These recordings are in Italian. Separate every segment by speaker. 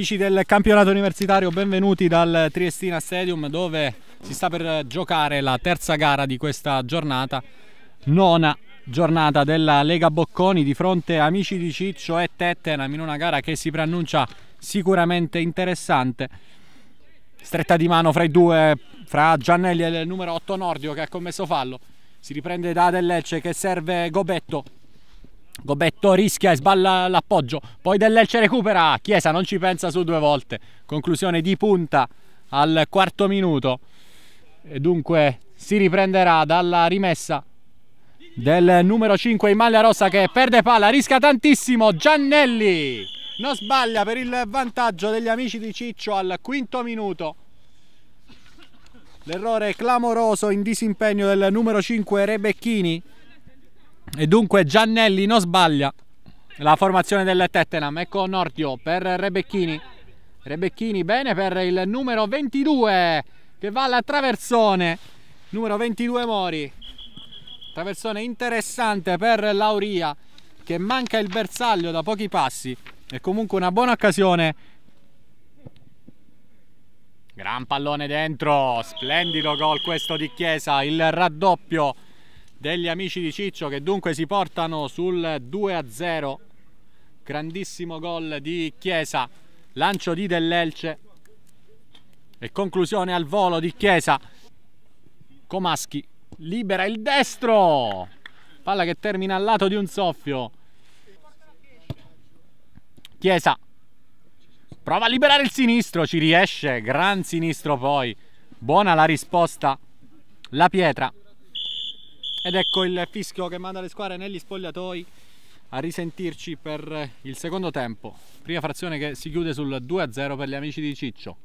Speaker 1: Amici del campionato universitario, benvenuti dal Triestina Stadium dove si sta per giocare la terza gara di questa giornata, nona giornata della Lega Bocconi di fronte a amici di Ciccio e Tettenham in una gara che si preannuncia sicuramente interessante. Stretta di mano fra i due, fra Giannelli e il numero 8 Nordio che ha commesso fallo. Si riprende da Del che serve Gobetto Gobetto rischia e sballa l'appoggio, poi dell'Elce recupera, Chiesa non ci pensa su due volte, conclusione di punta al quarto minuto e dunque si riprenderà dalla rimessa del numero 5 in maglia rossa che perde palla, rischia tantissimo Giannelli, non sbaglia per il vantaggio degli amici di Ciccio al quinto minuto. L'errore clamoroso in disimpegno del numero 5 Rebecchini e dunque Giannelli non sbaglia la formazione del Tettenham. Ecco Nortio per Rebecchini. Rebecchini bene per il numero 22 che va alla traversone. Numero 22 Mori. Traversone interessante per Lauria che manca il bersaglio da pochi passi. È comunque una buona occasione. Gran pallone dentro, splendido gol questo di Chiesa, il raddoppio degli amici di Ciccio che dunque si portano sul 2-0 grandissimo gol di Chiesa lancio di Dell'Elce e conclusione al volo di Chiesa Comaschi libera il destro palla che termina al lato di un soffio Chiesa prova a liberare il sinistro ci riesce gran sinistro poi buona la risposta la pietra ed ecco il fischio che manda le squadre negli spogliatoi a risentirci per il secondo tempo. Prima frazione che si chiude sul 2-0 per gli amici di Ciccio.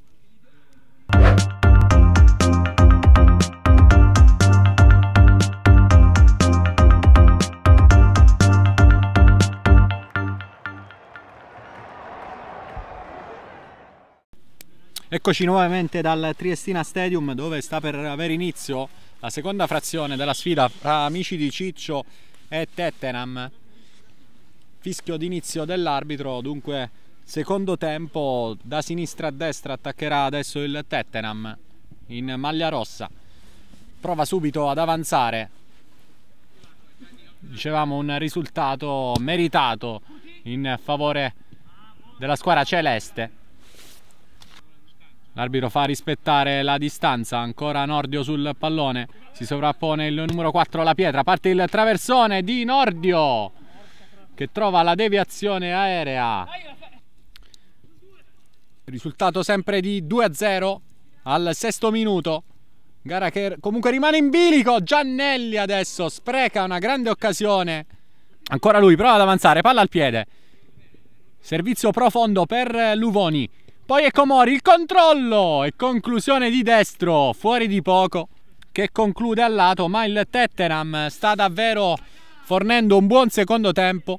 Speaker 1: Eccoci nuovamente dal Triestina Stadium dove sta per avere inizio la seconda frazione della sfida fra amici di Ciccio e Tettenam fischio d'inizio dell'arbitro dunque secondo tempo da sinistra a destra attaccherà adesso il Tettenam in maglia rossa prova subito ad avanzare dicevamo un risultato meritato in favore della squadra celeste L'arbitro fa rispettare la distanza, ancora Nordio sul pallone, si sovrappone il numero 4 alla pietra, parte il traversone di Nordio che trova la deviazione aerea. Risultato sempre di 2 0 al sesto minuto. Gara che comunque rimane in bilico. Giannelli adesso spreca una grande occasione. Ancora lui, prova ad avanzare, palla al piede. Servizio profondo per Luvoni. Poi Ecomori il controllo e conclusione di destro, fuori di poco, che conclude al lato, ma il Tettenham sta davvero fornendo un buon secondo tempo.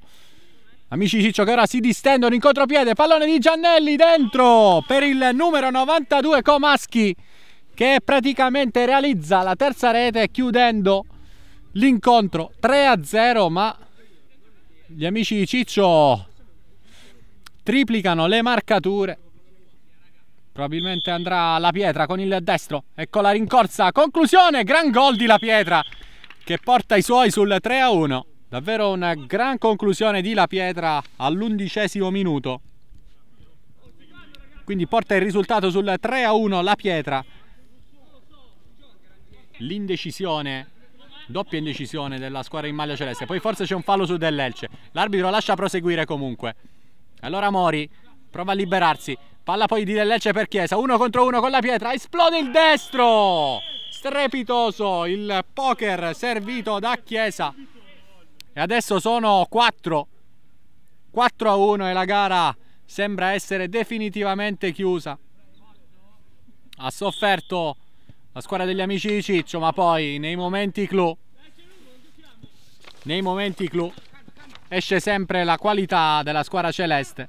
Speaker 1: Amici Ciccio che ora si distendono in contropiede, pallone di Giannelli dentro per il numero 92 Comaschi che praticamente realizza la terza rete chiudendo l'incontro 3-0 ma gli amici di Ciccio triplicano le marcature Probabilmente andrà la pietra con il destro e con la rincorsa. Conclusione, gran gol di la pietra che porta i suoi sul 3 a 1. Davvero una gran conclusione di la pietra all'undicesimo minuto. Quindi porta il risultato sul 3 a 1 la pietra. L'indecisione doppia indecisione della squadra in maglia celeste. Poi forse c'è un fallo su Dell'Elce. L'arbitro lascia proseguire comunque. Allora Mori prova a liberarsi. Palla poi di Lecce per Chiesa, uno contro uno con la pietra, esplode il destro! Strepitoso il poker servito da Chiesa. E adesso sono 4. 4 a 1 e la gara sembra essere definitivamente chiusa. Ha sofferto la squadra degli amici di Ciccio, ma poi nei momenti clou, nei momenti clou, esce sempre la qualità della squadra celeste.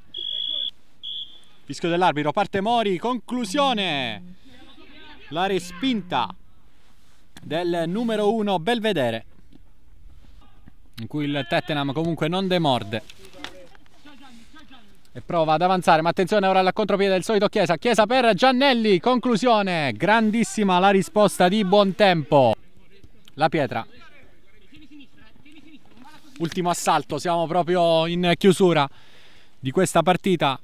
Speaker 1: Fischio dell'arbitro, parte Mori, conclusione. La respinta del numero 1 Belvedere. In cui il Tettenham comunque non demorde. E prova ad avanzare, ma attenzione ora alla contropiede del solito Chiesa. Chiesa per Giannelli, conclusione. Grandissima la risposta di Buontempo. La pietra. Ultimo assalto, siamo proprio in chiusura di questa partita.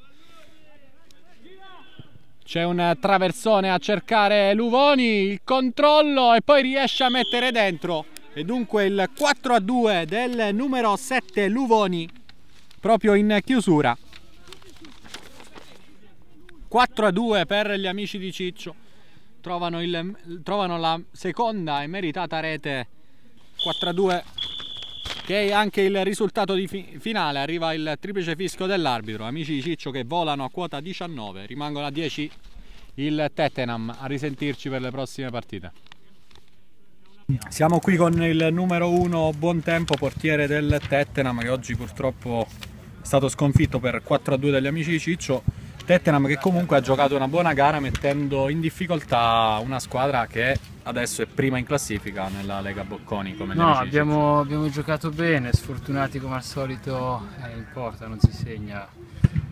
Speaker 1: C'è un traversone a cercare Luvoni, il controllo e poi riesce a mettere dentro. E dunque il 4 a 2 del numero 7 Luvoni, proprio in chiusura. 4 a 2 per gli amici di Ciccio. Trovano, il, trovano la seconda e meritata rete 4 a 2 che è anche il risultato fi finale arriva il triplice fisco dell'arbitro amici di Ciccio che volano a quota 19 rimangono a 10 il Tettenham a risentirci per le prossime partite siamo qui con il numero 1 Buontempo portiere del Tettenham che oggi purtroppo è stato sconfitto per 4 a 2 dagli amici di Ciccio Tettenham che comunque ha giocato una buona gara mettendo in difficoltà una squadra che adesso è prima in classifica nella Lega Bocconi come No, abbiamo, abbiamo, giocato bene, sfortunati come al solito eh, in porta, non si segna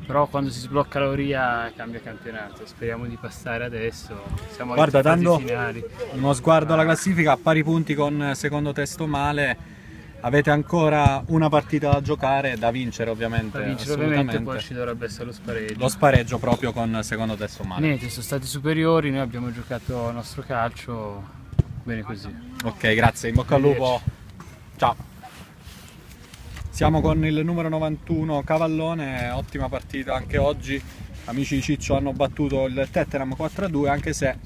Speaker 1: però quando si sblocca l'Oria cambia campionato speriamo di passare adesso siamo guarda dando finali. uno sguardo alla classifica a pari punti con eh, secondo testo male Avete ancora una partita da giocare, da vincere ovviamente. Da vincere ovviamente, poi ci dovrebbe essere lo spareggio. Lo spareggio proprio con secondo testo male. Niente, sono stati superiori, noi abbiamo giocato il nostro calcio, bene così. Ok, grazie, in bocca al lupo. Ciao. Siamo con il numero 91 Cavallone, ottima partita anche oggi. Amici di Ciccio hanno battuto il Tetteram 4-2 anche se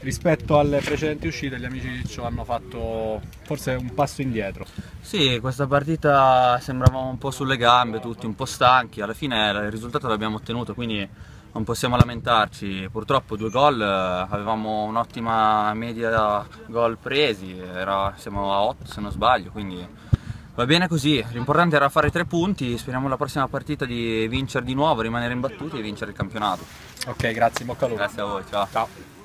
Speaker 1: rispetto alle precedenti uscite gli amici di Ciccio hanno fatto forse un passo indietro. Sì, questa partita sembravamo un po' sulle gambe, tutti un po' stanchi, alla fine il risultato l'abbiamo ottenuto, quindi non possiamo lamentarci. Purtroppo due gol, eh, avevamo un'ottima media gol presi, era, siamo a 8 se non sbaglio, quindi va bene così. L'importante era fare tre punti, speriamo la prossima partita di vincere di nuovo, rimanere imbattuti e vincere il campionato. Ok, grazie, bocca al lupo. Grazie a voi, ciao. ciao.